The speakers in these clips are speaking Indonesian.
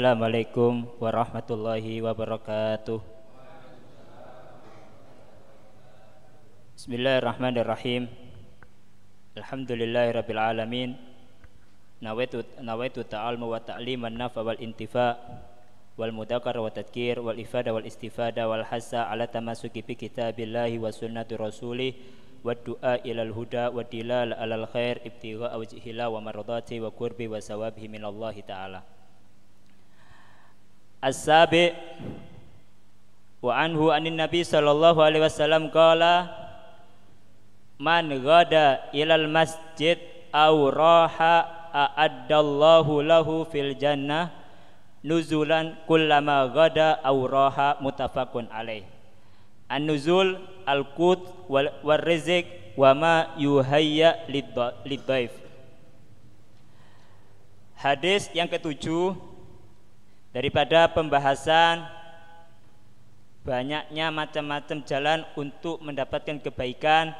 Assalamualaikum warahmatullahi wabarakatuh. Bismillahirrahmanirrahim. Alhamdulillahirabbil Nawaitu nawaitu ta'almu wa ta'liman nafa wal intifa wal mudakar wa tadkir wal ifada wal istifada wal hasa ala tamasuki bi kitabillahi wa sunnati rasulih wa du'a ilal huda wa dilal alal khair ibtigha wajhillah wa maradati wa kurbi wa sawabihi minallahi ta'ala as-sabi wa anhu anin nabi sallallahu alaihi wasallam qala man ghada ilal masjid aw raha a'addallahu lahu fil jannah nuzulan kullama ghada aw raha mutafaqun alaih an-nuzul al-qut wal, rizq wa ma yuhayya lid-dhaif hadis yang ketujuh daripada pembahasan banyaknya macam-macam jalan untuk mendapatkan kebaikan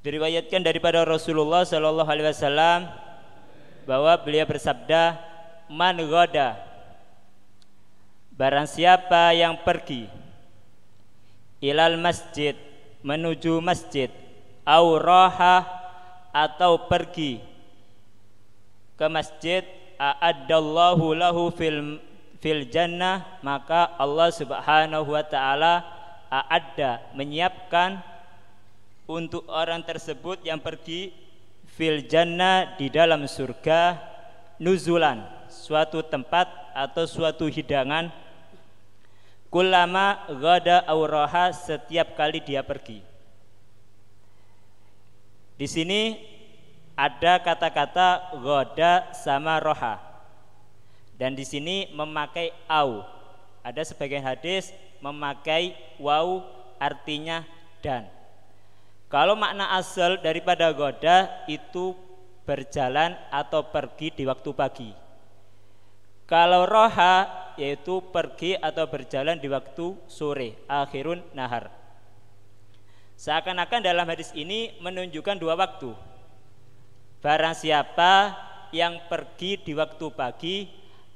diriwayatkan daripada Rasulullah Shallallahu Alaihi Wasallam bahwa beliau bersabda man goda barang siapa yang pergi ilal masjid menuju masjid au atau pergi ke masjid a'addallahu lahu fil fil jannah maka Allah Subhanahu wa taala a'adda menyiapkan untuk orang tersebut yang pergi fil jannah di dalam surga nuzulan suatu tempat atau suatu hidangan kulama gada auraha setiap kali dia pergi di sini ada kata-kata goda sama roha dan di sini memakai au ada sebagian hadis memakai wau artinya dan kalau makna asal daripada goda itu berjalan atau pergi di waktu pagi kalau roha yaitu pergi atau berjalan di waktu sore akhirun nahar seakan-akan dalam hadis ini menunjukkan dua waktu Barang siapa yang pergi di waktu pagi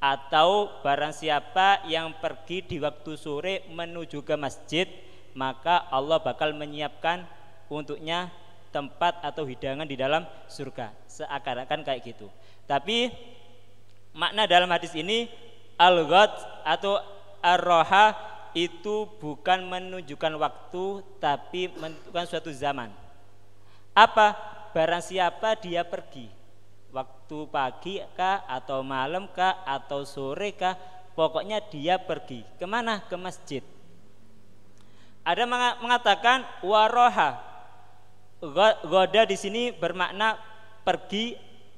atau barang siapa yang pergi di waktu sore menuju ke masjid, maka Allah bakal menyiapkan untuknya tempat atau hidangan di dalam surga. Seakan-akan kayak gitu. Tapi makna dalam hadis ini al atau ar-roha itu bukan menunjukkan waktu tapi menunjukkan suatu zaman. Apa? barang siapa dia pergi waktu pagi kah atau malam kah atau sore kah pokoknya dia pergi kemana ke masjid ada mengatakan waroha goda di sini bermakna pergi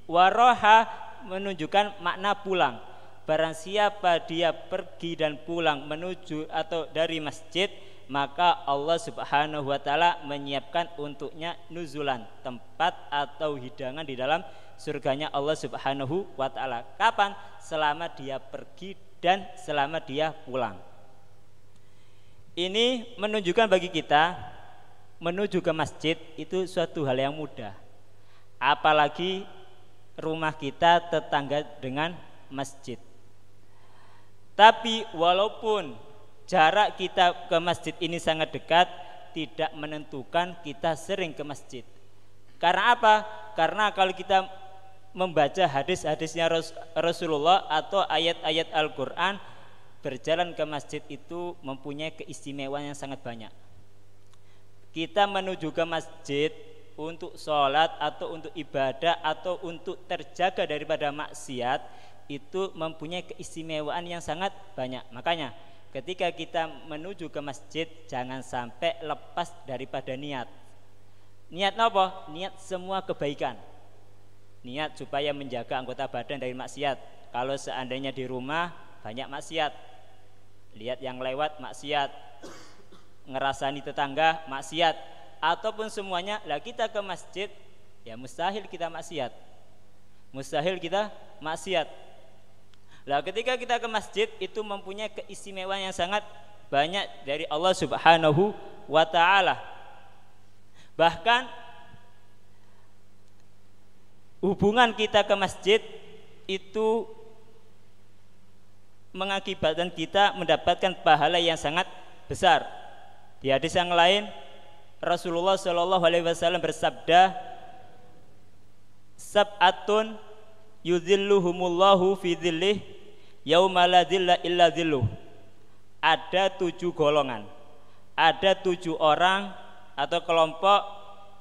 waroha menunjukkan makna pulang barang siapa dia pergi dan pulang menuju atau dari masjid maka Allah Subhanahu wa taala menyiapkan untuknya nuzulan, tempat atau hidangan di dalam surganya Allah Subhanahu wa taala. Kapan? Selama dia pergi dan selama dia pulang. Ini menunjukkan bagi kita menuju ke masjid itu suatu hal yang mudah. Apalagi rumah kita tetangga dengan masjid. Tapi walaupun jarak kita ke masjid ini sangat dekat tidak menentukan kita sering ke masjid. Karena apa? Karena kalau kita membaca hadis-hadisnya Rasulullah atau ayat-ayat Al-Qur'an berjalan ke masjid itu mempunyai keistimewaan yang sangat banyak. Kita menuju ke masjid untuk sholat atau untuk ibadah atau untuk terjaga daripada maksiat itu mempunyai keistimewaan yang sangat banyak. Makanya Ketika kita menuju ke masjid jangan sampai lepas daripada niat. Niat apa? Niat semua kebaikan. Niat supaya menjaga anggota badan dari maksiat. Kalau seandainya di rumah banyak maksiat. Lihat yang lewat maksiat. Ngerasani tetangga maksiat ataupun semuanya lah kita ke masjid ya mustahil kita maksiat. Mustahil kita maksiat lah ketika kita ke masjid itu mempunyai keistimewaan yang sangat banyak dari Allah Subhanahu wa taala. Bahkan hubungan kita ke masjid itu mengakibatkan kita mendapatkan pahala yang sangat besar. Di hadis yang lain Rasulullah Shallallahu alaihi wasallam bersabda Sab'atun yuzilluhumullahu fi dhillih yauma la dhilla illa dhilluh ada tujuh golongan ada tujuh orang atau kelompok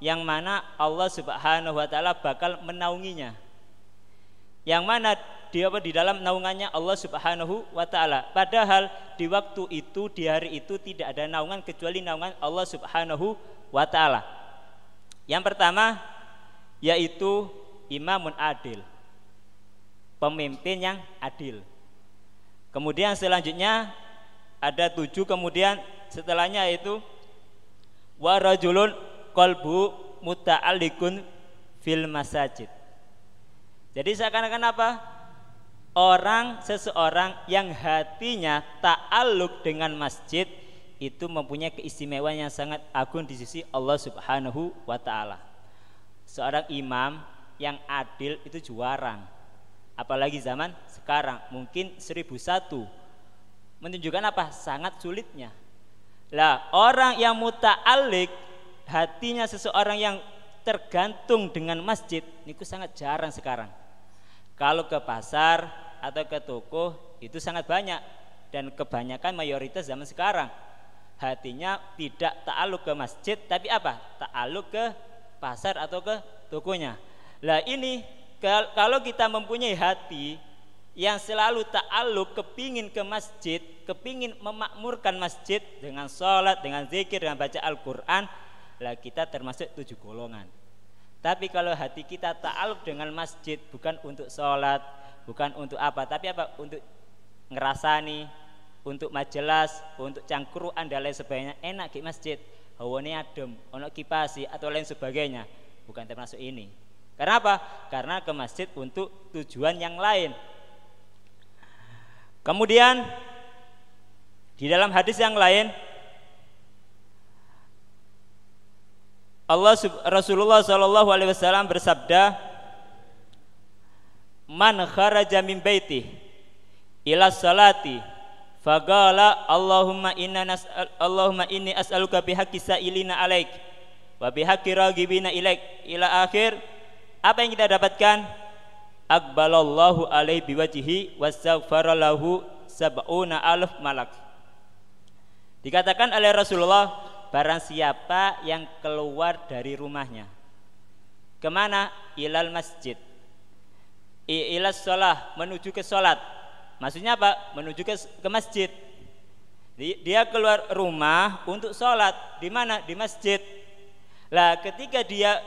yang mana Allah subhanahu wa ta'ala bakal menaunginya yang mana dia apa di dalam naungannya Allah subhanahu wa ta'ala padahal di waktu itu di hari itu tidak ada naungan kecuali naungan Allah subhanahu wa ta'ala yang pertama yaitu imamun adil pemimpin yang adil. Kemudian selanjutnya ada tujuh kemudian setelahnya itu warajulun kolbu muta'alikun fil masajid. Jadi seakan-akan apa? Orang seseorang yang hatinya ta'aluk dengan masjid itu mempunyai keistimewaan yang sangat agung di sisi Allah Subhanahu wa taala. Seorang imam yang adil itu juara apalagi zaman sekarang mungkin 1001 menunjukkan apa sangat sulitnya lah orang yang muta'alik hatinya seseorang yang tergantung dengan masjid itu sangat jarang sekarang kalau ke pasar atau ke toko itu sangat banyak dan kebanyakan mayoritas zaman sekarang hatinya tidak ta'aluk ke masjid tapi apa ta'aluk ke pasar atau ke tokonya lah ini kalau kita mempunyai hati yang selalu ta'aluk kepingin ke masjid, kepingin memakmurkan masjid dengan sholat, dengan zikir, dengan baca Al-Quran, lah kita termasuk tujuh golongan. Tapi kalau hati kita ta'aluk dengan masjid bukan untuk sholat, bukan untuk apa, tapi apa untuk ngerasani, untuk majelas, untuk cangkruan dan lain sebagainya enak di masjid, hawane adem, ono kipasi atau lain sebagainya, bukan termasuk ini. Kenapa? Karena ke masjid untuk tujuan yang lain. Kemudian di dalam hadis yang lain Allah Rasulullah Shallallahu alaihi wasallam bersabda Man kharaja min baiti ila salati fagala Allahumma inna nas'al Allahumma inni as'aluka bihaqqi sa'ilina alaik wa bihaqqi ragibina ilaik ila akhir apa yang kita dapatkan akbalallahu alaihi biwajihi sab'una alf malak dikatakan oleh Rasulullah barang siapa yang keluar dari rumahnya kemana ilal masjid ilal sholah menuju ke sholat maksudnya apa menuju ke, ke masjid dia keluar rumah untuk sholat di mana di masjid lah ketika dia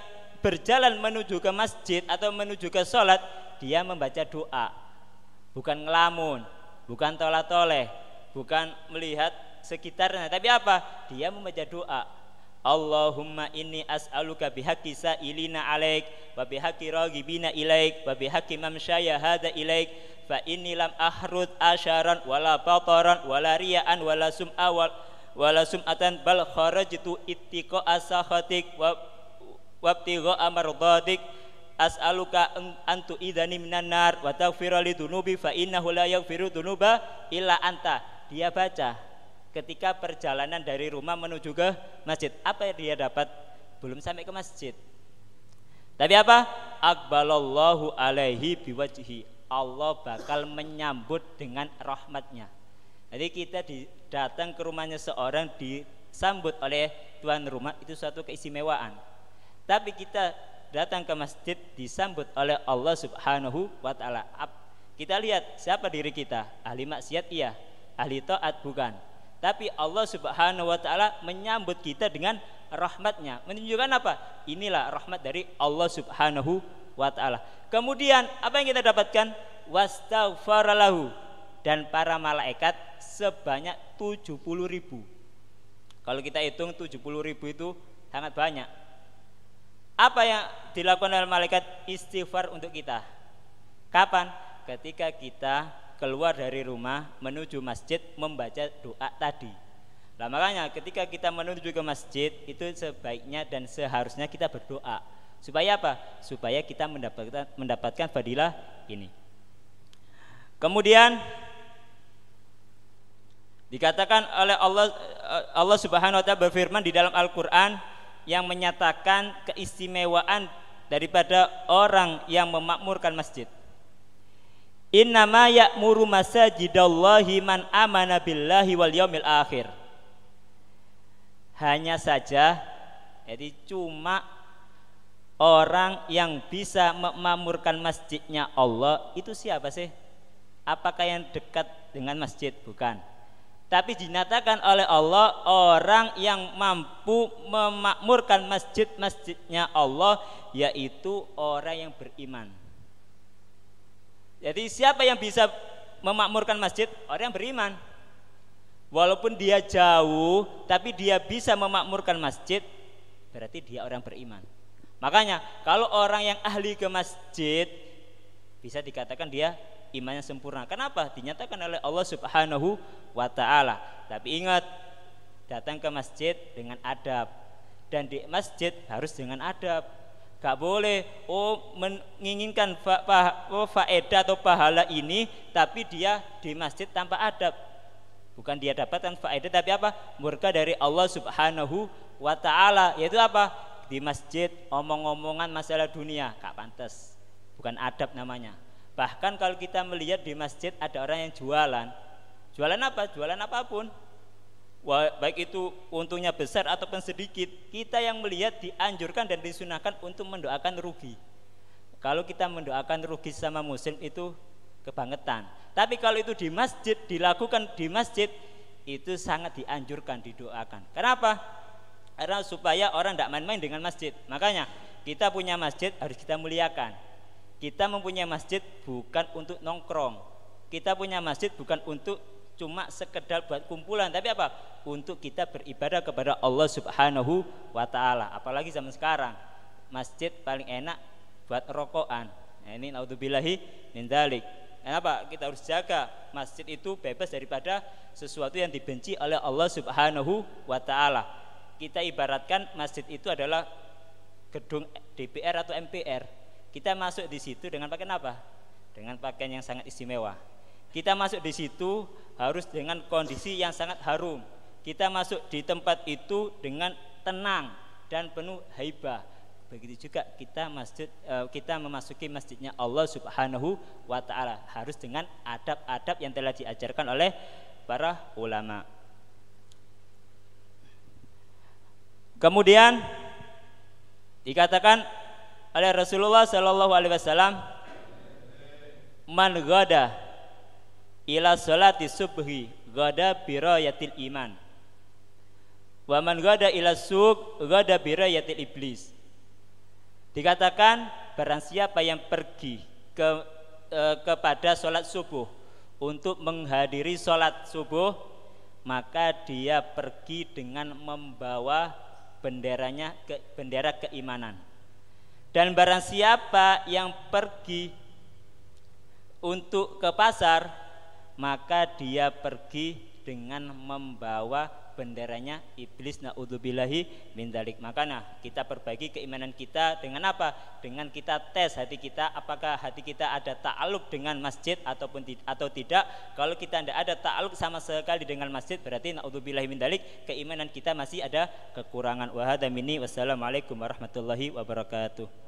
berjalan menuju ke masjid atau menuju ke sholat dia membaca doa bukan ngelamun bukan tolak toleh bukan melihat sekitarnya tapi apa dia membaca doa Allahumma inni as'aluka bihaqi sa'ilina alaik wa bihaqi raghibina ilaik wa bihaqi mamsyaya hada ilaik fa inni lam ahrud asyaran wala bataran wala ria'an wala sum'a wala sum'atan bal kharajtu ittiqa asahatik wa amar dhadik as'aluka antu idhani minan nar wa taghfira li dunubi fa innahu la yaghfiru dunuba illa anta dia baca ketika perjalanan dari rumah menuju ke masjid apa yang dia dapat belum sampai ke masjid tapi apa akbalallahu alaihi biwajhi Allah bakal menyambut dengan rahmatnya jadi kita datang ke rumahnya seorang disambut oleh tuan rumah itu suatu keistimewaan tapi kita datang ke masjid disambut oleh Allah Subhanahu wa taala. Kita lihat siapa diri kita, ahli maksiat iya, ahli taat bukan. Tapi Allah Subhanahu wa taala menyambut kita dengan rahmatnya. Menunjukkan apa? Inilah rahmat dari Allah Subhanahu wa taala. Kemudian apa yang kita dapatkan? Wastaghfaralahu dan para malaikat sebanyak 70 ribu. Kalau kita hitung 70 ribu itu sangat banyak apa yang dilakukan oleh malaikat istighfar untuk kita? Kapan? Ketika kita keluar dari rumah menuju masjid membaca doa tadi. Nah, makanya ketika kita menuju ke masjid itu sebaiknya dan seharusnya kita berdoa. Supaya apa? Supaya kita mendapatkan mendapatkan fadilah ini. Kemudian dikatakan oleh Allah eh, Allah Subhanahu wa taala berfirman di dalam Al-Qur'an yang menyatakan keistimewaan daripada orang yang memakmurkan masjid. Innama ya'muru masajidallahi man amana billahi wal yaumil akhir. Hanya saja jadi cuma orang yang bisa memakmurkan masjidnya Allah itu siapa sih? Apakah yang dekat dengan masjid? Bukan tapi dinyatakan oleh Allah orang yang mampu memakmurkan masjid-masjidnya Allah yaitu orang yang beriman. Jadi siapa yang bisa memakmurkan masjid? Orang yang beriman. Walaupun dia jauh tapi dia bisa memakmurkan masjid berarti dia orang beriman. Makanya kalau orang yang ahli ke masjid bisa dikatakan dia imannya sempurna. Kenapa? Dinyatakan oleh Allah Subhanahu wa taala. Tapi ingat, datang ke masjid dengan adab dan di masjid harus dengan adab. Gak boleh oh menginginkan fa, fa, oh, faedah atau pahala ini tapi dia di masjid tanpa adab. Bukan dia dapatkan faedah tapi apa? Murka dari Allah Subhanahu wa taala. Yaitu apa? Di masjid omong-omongan masalah dunia, gak pantas. Bukan adab namanya. Bahkan kalau kita melihat di masjid ada orang yang jualan. Jualan apa? Jualan apapun. baik itu untungnya besar ataupun sedikit, kita yang melihat dianjurkan dan disunahkan untuk mendoakan rugi. Kalau kita mendoakan rugi sama muslim itu kebangetan. Tapi kalau itu di masjid dilakukan di masjid itu sangat dianjurkan didoakan. Kenapa? Karena supaya orang tidak main-main dengan masjid. Makanya kita punya masjid harus kita muliakan. Kita mempunyai masjid bukan untuk nongkrong. Kita punya masjid bukan untuk cuma sekedar buat kumpulan, tapi apa? Untuk kita beribadah kepada Allah Subhanahu wa taala. Apalagi zaman sekarang, masjid paling enak buat rokokan. Nah, ini naudzubillahi min dzalik. Kenapa? Kita harus jaga masjid itu bebas daripada sesuatu yang dibenci oleh Allah Subhanahu wa taala. Kita ibaratkan masjid itu adalah gedung DPR atau MPR kita masuk di situ dengan pakaian apa? Dengan pakaian yang sangat istimewa. Kita masuk di situ harus dengan kondisi yang sangat harum. Kita masuk di tempat itu dengan tenang dan penuh haibah. Begitu juga kita masjid eh, kita memasuki masjidnya Allah Subhanahu wa taala harus dengan adab-adab yang telah diajarkan oleh para ulama. Kemudian dikatakan oleh Rasulullah Shallallahu Alaihi Wasallam man gada ila solati subhi gada yatil iman wa man gada ila sub gada yatil iblis dikatakan barang siapa yang pergi ke eh, kepada sholat subuh untuk menghadiri sholat subuh maka dia pergi dengan membawa benderanya ke, bendera keimanan dan barang siapa yang pergi untuk ke pasar, maka dia pergi dengan membawa benderanya iblis naudzubillahi min dalik. nah kita perbaiki keimanan kita dengan apa? Dengan kita tes hati kita apakah hati kita ada ta'aluk dengan masjid ataupun atau tidak. Kalau kita tidak ada ta'aluk sama sekali dengan masjid berarti naudzubillahi min dalik keimanan kita masih ada kekurangan. Wa hadamini wassalamualaikum warahmatullahi wabarakatuh.